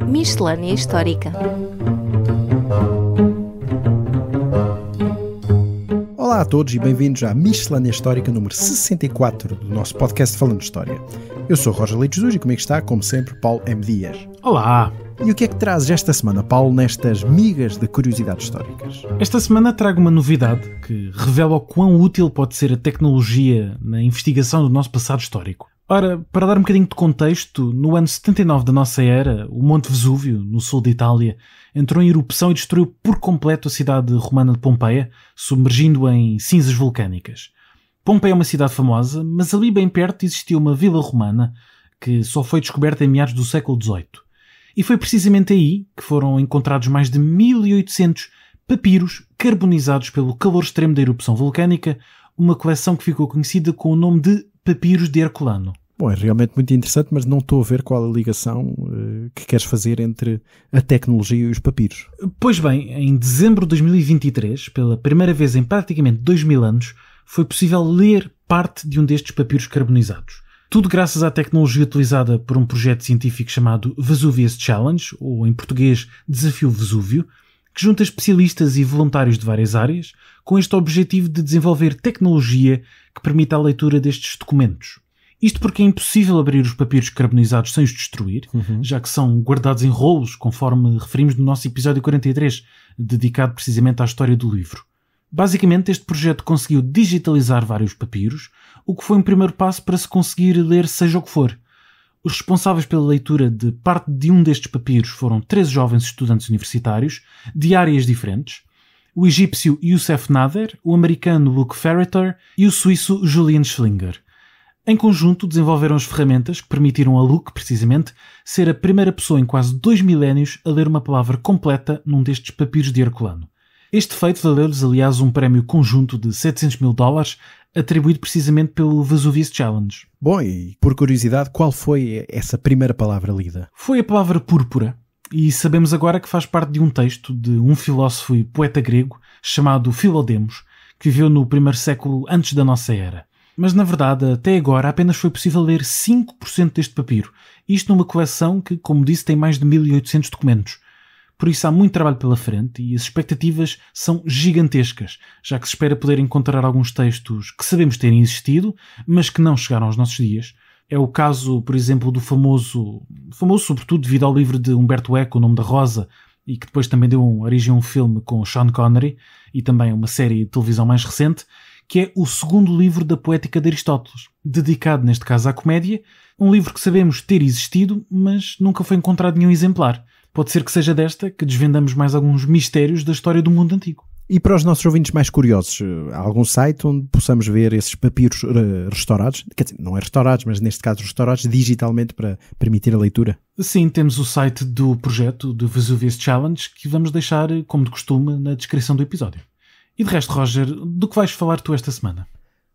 Miscelânea Histórica Olá a todos e bem-vindos à Miscelânea Histórica número 64 do nosso podcast Falando História. Eu sou Roger Leite Jesus e comigo está, como sempre, Paulo M. Dias. Olá! E o que é que trazes esta semana, Paulo, nestas migas de curiosidades históricas? Esta semana trago uma novidade que revela o quão útil pode ser a tecnologia na investigação do nosso passado histórico. Ora, para dar um bocadinho de contexto, no ano 79 da nossa era, o Monte Vesúvio, no sul de Itália, entrou em erupção e destruiu por completo a cidade romana de Pompeia, submergindo-a em cinzas vulcânicas. Pompeia é uma cidade famosa, mas ali bem perto existia uma vila romana que só foi descoberta em meados do século XVIII. E foi precisamente aí que foram encontrados mais de 1800 papiros carbonizados pelo calor extremo da erupção vulcânica, uma coleção que ficou conhecida com o nome de Papiros de Herculano. Bom, é realmente muito interessante, mas não estou a ver qual a ligação uh, que queres fazer entre a tecnologia e os papiros. Pois bem, em dezembro de 2023, pela primeira vez em praticamente dois mil anos, foi possível ler parte de um destes papiros carbonizados. Tudo graças à tecnologia utilizada por um projeto científico chamado Vesuvius Challenge, ou em português Desafio Vesúvio, que junta especialistas e voluntários de várias áreas, com este objetivo de desenvolver tecnologia que permita a leitura destes documentos. Isto porque é impossível abrir os papiros carbonizados sem os destruir, uhum. já que são guardados em rolos, conforme referimos no nosso episódio 43, dedicado precisamente à história do livro. Basicamente, este projeto conseguiu digitalizar vários papiros, o que foi um primeiro passo para se conseguir ler seja o que for. Os responsáveis pela leitura de parte de um destes papiros foram três jovens estudantes universitários, de áreas diferentes, o egípcio Youssef Nader, o americano Luke Ferreter e o suíço Julian Schlinger. Em conjunto, desenvolveram as ferramentas que permitiram a Luke, precisamente, ser a primeira pessoa em quase dois milénios a ler uma palavra completa num destes papiros de Herculano. Este feito valeu-lhes, aliás, um prémio conjunto de 700 mil dólares, atribuído precisamente pelo Vesuvius Challenge. Bom, e por curiosidade, qual foi essa primeira palavra lida? Foi a palavra púrpura, e sabemos agora que faz parte de um texto de um filósofo e poeta grego chamado Filodemos, que viveu no primeiro século antes da nossa era. Mas na verdade, até agora apenas foi possível ler 5% deste papiro, isto numa coleção que, como disse, tem mais de 1800 documentos. Por isso há muito trabalho pela frente e as expectativas são gigantescas, já que se espera poder encontrar alguns textos que sabemos terem existido, mas que não chegaram aos nossos dias. É o caso, por exemplo, do famoso, famoso sobretudo devido ao livro de Humberto Eco, O Nome da Rosa, e que depois também deu origem a um filme com Sean Connery e também uma série de televisão mais recente, que é o segundo livro da poética de Aristóteles, dedicado neste caso à comédia, um livro que sabemos ter existido, mas nunca foi encontrado nenhum exemplar. Pode ser que seja desta que desvendamos mais alguns mistérios da história do mundo antigo. E para os nossos ouvintes mais curiosos, há algum site onde possamos ver esses papiros eh, restaurados? Quer dizer, não é restaurados, mas neste caso restaurados digitalmente para permitir a leitura? Sim, temos o site do projeto, do Vesuvius Challenge, que vamos deixar, eh, como de costume, na descrição do episódio. E de resto, Roger, do que vais falar tu esta semana?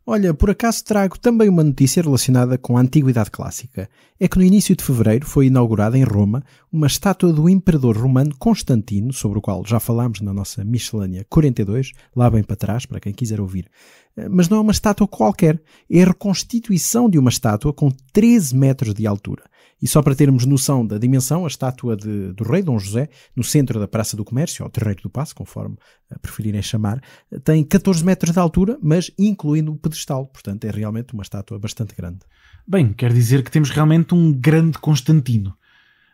Olha, por acaso trago também uma notícia relacionada com a Antiguidade Clássica. É que no início de fevereiro foi inaugurada em Roma uma estátua do imperador romano Constantino, sobre o qual já falámos na nossa Miscelânea 42, lá bem para trás, para quem quiser ouvir. Eh, mas não é uma estátua qualquer, é a reconstituição de uma estátua com 13 metros de altura. E só para termos noção da dimensão, a estátua de, do rei Dom José, no centro da Praça do Comércio, ou Terreiro do Passo, conforme eh, preferirem chamar, tem 14 metros de altura, mas incluindo o pedestal. Portanto, é realmente uma estátua bastante grande. Bem, quer dizer que temos realmente um grande Constantino.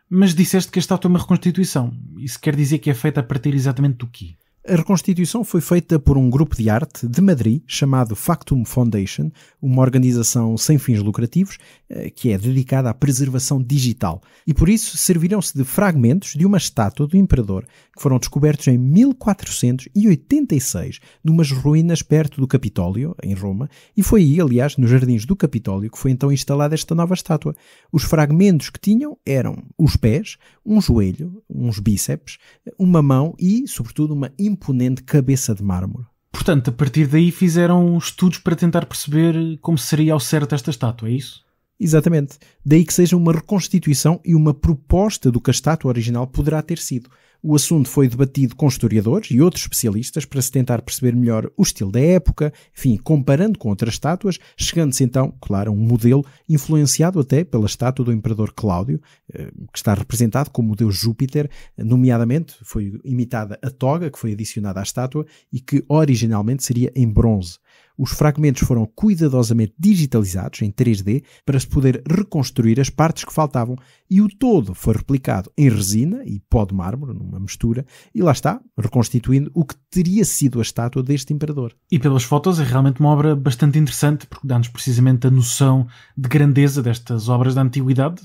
Mas disseste que a estátua é uma reconstituição. Isso quer dizer que é feita a partir exatamente do quê? A reconstituição foi feita por um grupo de arte de Madrid chamado Factum Foundation, uma organização sem fins lucrativos eh, que é dedicada à preservação digital. E por isso serviram-se de fragmentos de uma estátua do imperador que foram descobertos em 1486 numas ruínas perto do Capitólio, em Roma, e foi aí, aliás, nos jardins do Capitólio que foi então instalada esta nova estátua. Os fragmentos que tinham eram os pés, um joelho, uns bíceps, uma mão e, sobretudo, uma imponente cabeça de mármore. Portanto, a partir daí fizeram estudos para tentar perceber como seria ao certo esta estátua, é isso? Exatamente. Daí que seja uma reconstituição e uma proposta do que a estátua original poderá ter sido. O assunto foi debatido com historiadores e outros especialistas para se tentar perceber melhor o estilo da época, enfim, comparando com outras estátuas, chegando-se então, claro, a um modelo influenciado até pela estátua do imperador Cláudio, eh, que está representado como o deus Júpiter, nomeadamente foi imitada a toga que foi adicionada à estátua e que originalmente seria em bronze. Os fragmentos foram cuidadosamente digitalizados em 3D para se poder reconstruir as partes que faltavam e o todo foi replicado em resina e pó de mármore, numa mistura, e lá está, reconstituindo o que teria sido a estátua deste imperador. E pelas fotos é realmente uma obra bastante interessante porque dá-nos precisamente a noção de grandeza destas obras da antiguidade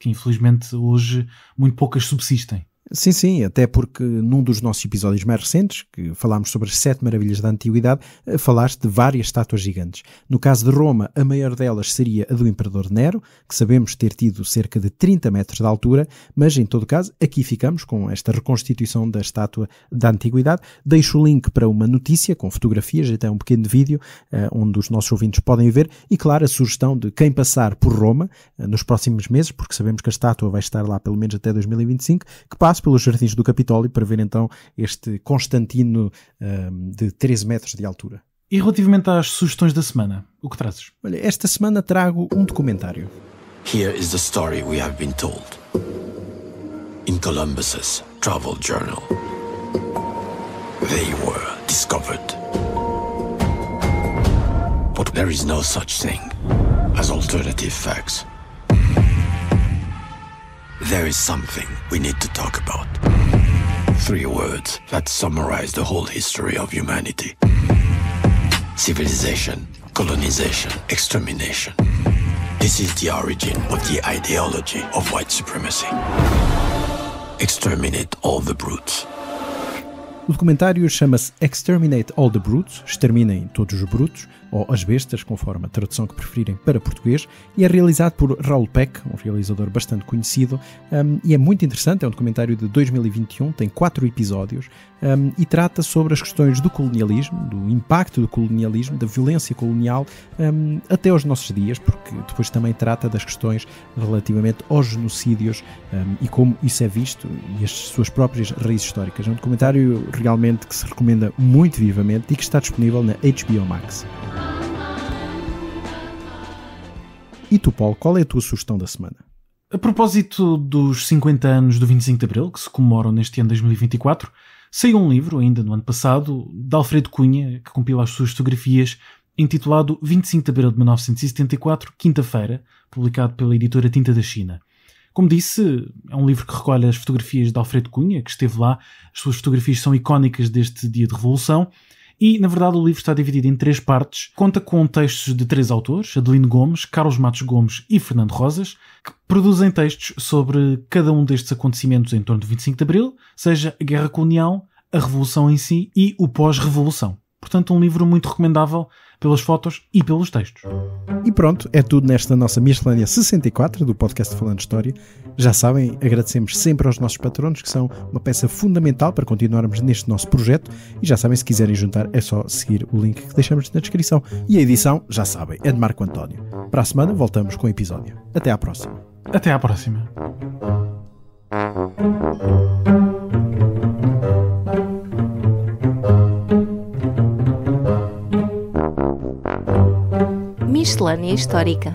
que infelizmente hoje muito poucas subsistem. Sim, sim, até porque num dos nossos episódios mais recentes, que falámos sobre as sete maravilhas da antiguidade, eh, falaste de várias estátuas gigantes. No caso de Roma, a maior delas seria a do imperador Nero, que sabemos ter tido cerca de 30 metros de altura, mas em todo caso, aqui ficamos com esta reconstituição da estátua da antiguidade. Deixo o link para uma notícia com fotografias, até um pequeno vídeo, eh, onde os nossos ouvintes podem ver, e claro, a sugestão de quem passar por Roma eh, nos próximos meses, porque sabemos que a estátua vai estar lá pelo menos até 2025, que passa passo pelos jardins do Capitólio para ver então este Constantino um, de 13 metros de altura. E relativamente às sugestões da semana, o que trazes? Olha, esta semana trago um documentário. Here is the story we have been told. In Columbus's travel journal. They were discovered. But there is no such thing as alternative facts. There is something we need to talk about. Three words that summarize the whole history of humanity civilization, colonization, extermination. This is the origin of the ideology of white supremacy. Exterminate all the brutes. O documentário chama-se Exterminate All the Brutes, Exterminem Todos os Brutos, ou As Bestas, conforme a tradução que preferirem para português, e é realizado por Raul Peck, um realizador bastante conhecido, um, e é muito interessante, é um documentário de 2021, tem quatro episódios, um, e trata sobre as questões do colonialismo, do impacto do colonialismo, da violência colonial, um, até aos nossos dias, porque depois também trata das questões relativamente aos genocídios hum, e como isso é visto e as suas próprias raízes históricas. É um documentário realmente que se recomenda muito vivamente e que está disponível na HBO Max. E tu, Paulo, qual é a tua sugestão da semana? A propósito dos 50 anos do 25 de Abril, que se comemoram neste ano 2024, saiu um livro, ainda no ano passado, de Alfredo Cunha, que compila as suas fotografias, intitulado 25 de Abril de 1974, Quinta-feira, publicado pela editora Tinta da China. Como disse, é um livro que recolhe as fotografias de Alfredo Cunha, que esteve lá. As suas fotografias são icónicas deste dia de Revolução. E, na verdade, o livro está dividido em três partes. Conta com textos de três autores, Adelino Gomes, Carlos Matos Gomes e Fernando Rosas, que produzem textos sobre cada um destes acontecimentos em torno do 25 de Abril, seja a Guerra Colonial, a Revolução em si e o pós-Revolução. Portanto, um livro muito recomendável pelas fotos e pelos textos. E pronto, é tudo nesta nossa Miscelânea 64 do podcast Falando História. Já sabem, agradecemos sempre aos nossos patronos, que são uma peça fundamental para continuarmos neste nosso projeto. E já sabem, se quiserem juntar, é só seguir o link que deixamos na descrição. E a edição, já sabem, é de Marco António. Para a semana, voltamos com o episódio. Até à próxima. Até à próxima. Islândia Histórica.